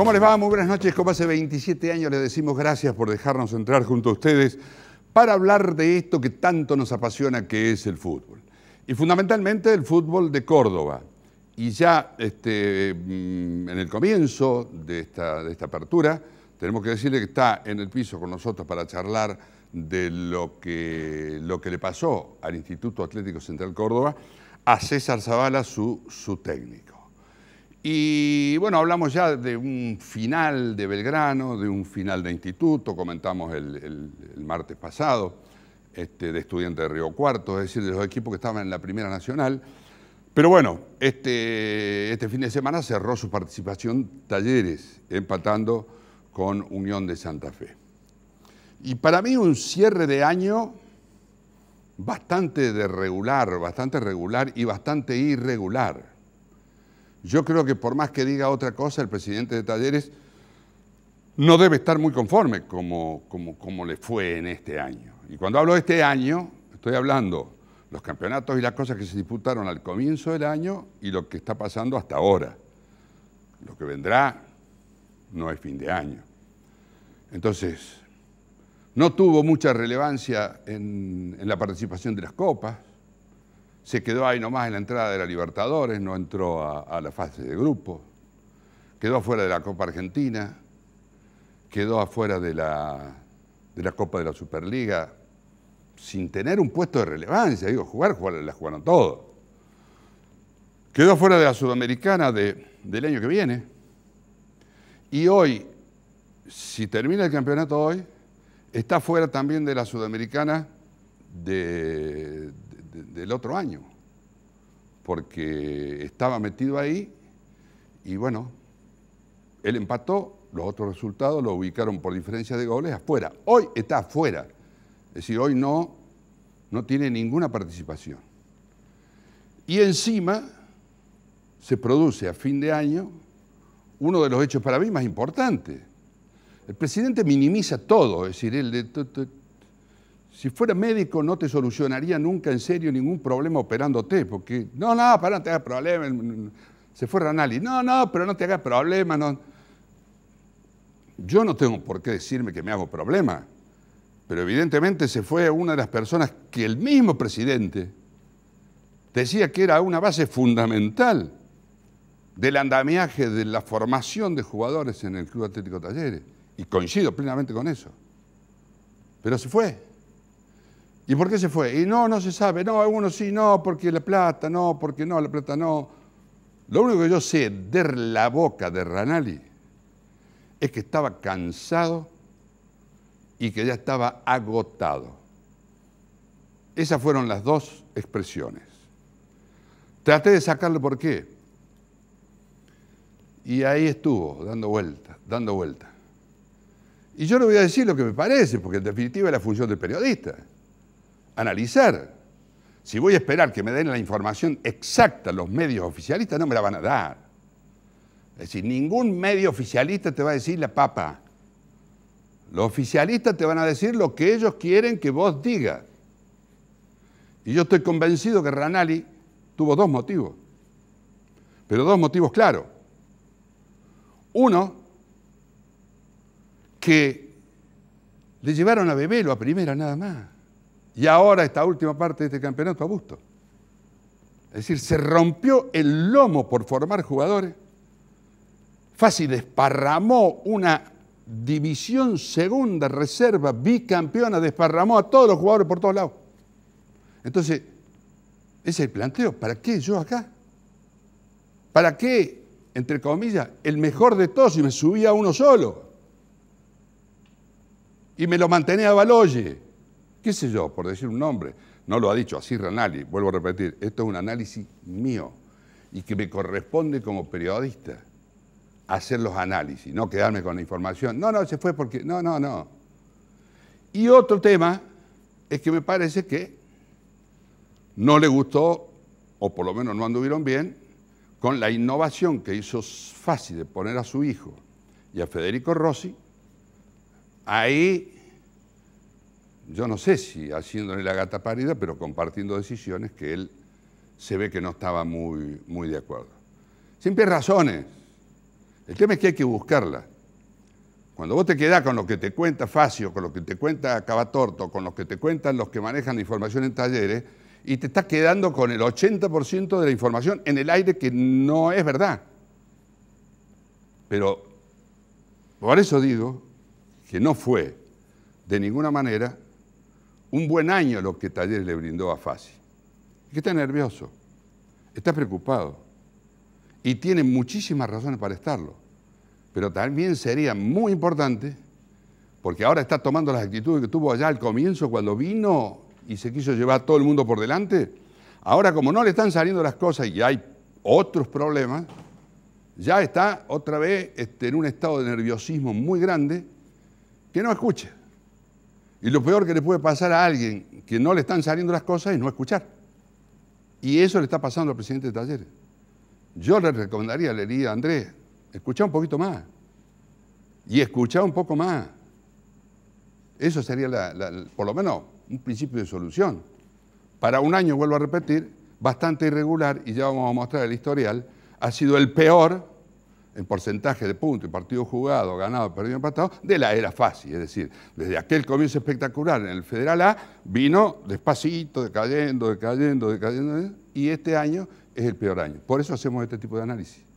¿Cómo les va? Muy buenas noches. Como hace 27 años les decimos gracias por dejarnos entrar junto a ustedes para hablar de esto que tanto nos apasiona, que es el fútbol. Y fundamentalmente el fútbol de Córdoba. Y ya este, mm, en el comienzo de esta, apertura, tenemos que decirle que está en el piso con nosotros para charlar de lo que, le pasó al Instituto Atlético Central Córdoba a César Zavala, su, su técnico. Y bueno, hablamos ya de un final de Belgrano, de un final de instituto, comentamos el, martes pasado, este, de estudiantes de Río Cuarto, es decir, de los equipos que estaban en la Primera Nacional. Pero bueno, este, este fin de semana cerró su participación Talleres, empatando con Unión de Santa Fe. Y para mí un cierre de año bastante de regular, bastante regular y bastante irregular yo creo que por más que diga otra cosa, el presidente de Talleres no debe estar muy conforme como, como, como le fue en este año. Y cuando hablo de este año, estoy hablando los campeonatos y las cosas que se disputaron al comienzo del año y lo que está pasando hasta ahora. Lo que vendrá no es fin de año. Entonces, no tuvo mucha relevancia en, en la participación de las copas, se quedó ahí nomás en la entrada de la Libertadores, no entró a, la fase de grupo, quedó afuera de la Copa Argentina, quedó afuera de la, de la Copa de la Superliga, sin tener un puesto de relevancia, digo, jugar, jugar la jugaron todos. Quedó afuera de la Sudamericana de, del año que viene. Y hoy, si termina el campeonato hoy, está fuera también de la Sudamericana de, del otro año, porque estaba metido ahí y bueno, él empató, los otros resultados lo ubicaron por diferencia de goles afuera. Hoy está afuera, es decir, hoy no, no tiene ninguna participación. Y encima se produce a fin de año uno de los hechos para mí más importantes. El presidente minimiza todo, es decir, él de, si fuera médico no te solucionaría nunca en serio ningún problema operándote, porque no, no, para no te hagas problema. Se fue Ranali, no, no, pero no te hagas problema. No. Yo no tengo por qué decirme que me hago problema, pero evidentemente se fue una de las personas que el mismo presidente decía que era una base fundamental del andamiaje de la formación de jugadores en el Club Atlético Talleres. Y coincido plenamente con eso. Pero se fue. ¿Y por qué se fue? Y no, no se sabe. No, algunos sí, no, porque la plata, no, porque no, la plata no. Lo único que yo sé de la boca de Ranali es que estaba cansado y que ya estaba agotado. Esas fueron las dos expresiones. Traté de sacarle por qué. Y ahí estuvo, dando vuelta, dando vuelta. Y yo le voy a decir lo que me parece, porque en definitiva es la función del periodista analizar. Si voy a esperar que me den la información exacta los medios oficialistas, no me la van a dar. Es decir, ningún medio oficialista te va a decir la papa. Los oficialistas te van a decir lo que ellos quieren que vos digas. Y yo estoy convencido que Ranali tuvo dos motivos, pero dos motivos claros. Uno, que le llevaron a Bebelo a primera nada más. Y ahora esta última parte de este campeonato a gusto. Es decir, se rompió el lomo por formar jugadores. Fácil desparramó una división segunda, reserva, bicampeona, desparramó a todos los jugadores por todos lados. Entonces, ese es el planteo. ¿Para qué yo acá? ¿Para qué, entre comillas, el mejor de todos si me subía uno solo? Y me lo mantenía a Baloye qué sé yo, por decir un nombre, no lo ha dicho así Renali, vuelvo a repetir, esto es un análisis mío y que me corresponde como periodista hacer los análisis, no quedarme con la información. No, no, se fue porque... No, no, no. Y otro tema es que me parece que no le gustó, o por lo menos no anduvieron bien, con la innovación que hizo fácil de poner a su hijo y a Federico Rossi, ahí yo no sé si haciéndole la gata parida, pero compartiendo decisiones que él se ve que no estaba muy, muy de acuerdo. Siempre hay razones. El tema es que hay que buscarla. Cuando vos te quedás con lo que te cuenta Facio, con lo que te cuenta Cavatorto, con lo que te cuentan los que manejan la información en talleres, y te estás quedando con el 80% de la información en el aire que no es verdad. Pero por eso digo que no fue de ninguna manera un buen año lo que Talleres le brindó a Fasi. Es que está nervioso, está preocupado y tiene muchísimas razones para estarlo. Pero también sería muy importante, porque ahora está tomando las actitudes que tuvo allá al comienzo cuando vino y se quiso llevar a todo el mundo por delante. Ahora como no le están saliendo las cosas y hay otros problemas, ya está otra vez este, en un estado de nerviosismo muy grande que no escucha. Y lo peor que le puede pasar a alguien que no le están saliendo las cosas es no escuchar. Y eso le está pasando al presidente de talleres. Yo le recomendaría, le diría a Andrés, escucha un poquito más. Y escucha un poco más. Eso sería, la, por lo menos, un principio de solución. Para un año, vuelvo a repetir, bastante irregular, y ya vamos a mostrar el historial, ha sido el peor en porcentaje de puntos y partido jugado, ganado, perdido, empatado, de la era fácil. Es decir, desde aquel comienzo espectacular en el Federal A, vino despacito, decayendo, decayendo, decayendo, y este año es el peor año. Por eso hacemos este tipo de análisis.